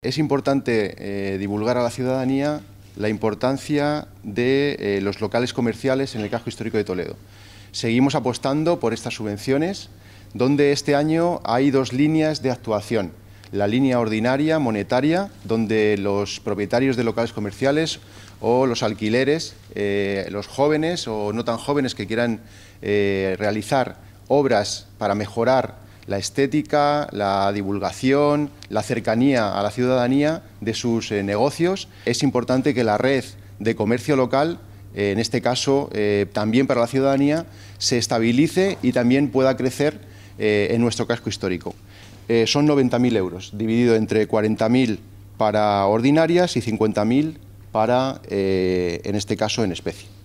Es importante eh, divulgar a la ciudadanía la importancia de eh, los locales comerciales en el casco histórico de Toledo. Seguimos apostando por estas subvenciones, donde este año hay dos líneas de actuación. La línea ordinaria, monetaria, donde los propietarios de locales comerciales o los alquileres, eh, los jóvenes o no tan jóvenes que quieran realizar obras para mejorar la estética, la divulgación, la cercanía a la ciudadanía de sus eh, negocios. Es importante que la red de comercio local, eh, en este caso eh, también para la ciudadanía, se estabilice y también pueda crecer en nuestro casco histórico. son 90.000 euros, dividido entre 40.000 para ordinarias y 50.000 para, en este caso, en especie.